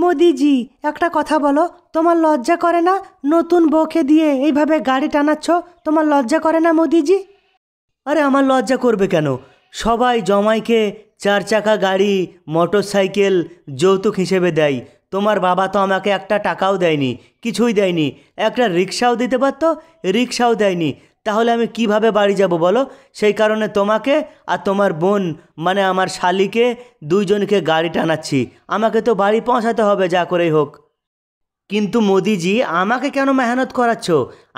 মোদিজি একটা কথা বলো তোমার লজ্জা করে না নতুন বউকে দিয়ে এইভাবে গাড়ি টানাচ্ছ তোমার লজ্জা করে না মোদিজি আরে আমার লজ্জা করবে কেন সবাই জমাইকে চার চাকা গাড়ি মোটর সাইকেল যৌতুক হিসেবে দেয় তোমার বাবা তো আমাকে একটা টাকাও দেয়নি কিছুই দেয়নি একটা রিক্সাও দিতে পারতো রিক্সাও দেয়নি তাহলে আমি কিভাবে বাড়ি যাব বলো সেই কারণে তোমাকে আর তোমার বোন মানে আমার শালিকে দুইজনকে গাড়ি টানাচ্ছি আমাকে তো বাড়ি পৌঁছাতে হবে যা করেই হোক কিন্তু মোদিজি আমাকে কেন মেহনত করাচ্ছ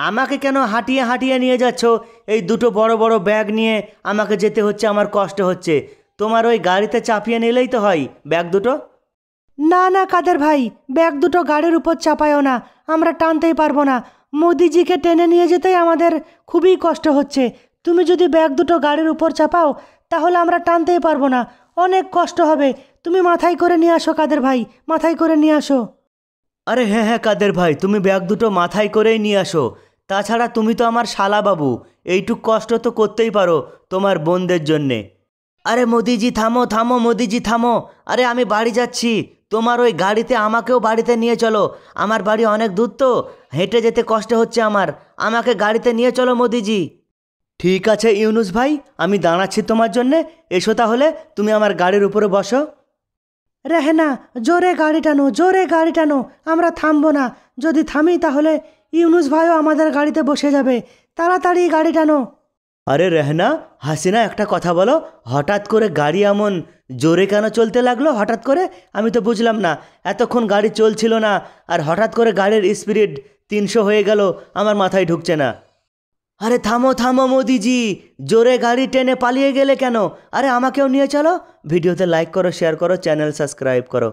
আমাকে কেন হাঁটিয়ে হাঁটিয়ে নিয়ে যাচ্ছ এই দুটো বড় বড় ব্যাগ নিয়ে আমাকে যেতে হচ্ছে আমার কষ্ট হচ্ছে তোমার ওই গাড়িতে চাপিয়ে নিলেই তো হয় ব্যাগ দুটো না না কাদের ভাই ব্যাগ দুটো গাড়ির উপর চাপায়ও না আমরা টানতেই পারবো না মোদিজিকে টেনে নিয়ে যেতেই আমাদের খুবই কষ্ট হচ্ছে তুমি যদি ব্যাগ দুটো গাড়ির উপর চাপাও তাহলে আমরা টানতেই পারবো না অনেক কষ্ট হবে তুমি মাথায় করে নিয়ে আসো কাদের ভাই মাথায় করে নিয়ে আসো আরে হ্যাঁ হ্যাঁ কাদের ভাই তুমি ব্যাগ দুটো মাথায় করেই নিয়ে আসো তাছাড়া তুমি তো আমার শালা বাবু এইটুক কষ্ট তো করতেই পারো তোমার বোনদের জন্যে আরে মোদিজি থামো থামো মোদিজি থামো আরে আমি বাড়ি যাচ্ছি তোমার ওই গাড়িতে আমাকেও বাড়িতে নিয়ে চলো আমার বাড়ি অনেক দূর তো হেঁটে যেতে কষ্ট হচ্ছে আমার আমাকে গাড়িতে নিয়ে চলো মোদিজি ঠিক আছে ইউনুস ভাই আমি দাঁড়াচ্ছি তোমার জন্যে এসো তাহলে তুমি আমার গাড়ির উপরে বসো রেহেনা জোরে গাড়ি টানো জোরে গাড়ি টানো আমরা থামবো না যদি থামি তাহলে ইউনুস ভাইও আমাদের গাড়িতে বসে যাবে তাড়াতাড়ি গাড়ি টানো আরে রেহনা হাসিনা একটা কথা বলো হঠাৎ করে গাড়ি এমন জোরে কেন চলতে লাগলো হঠাৎ করে আমি তো বুঝলাম না এতক্ষণ গাড়ি চলছিল না আর হঠাৎ করে গাড়ির স্পিরিট তিনশো হয়ে গেল আমার মাথায় ঢুকছে না আরে থামো থামো মোদিজি জোরে গাড়ি টেনে পালিয়ে গেলে কেন আরে আমাকেও নিয়ে চলো ভিডিওতে লাইক করো শেয়ার করো চ্যানেল সাবস্ক্রাইব করো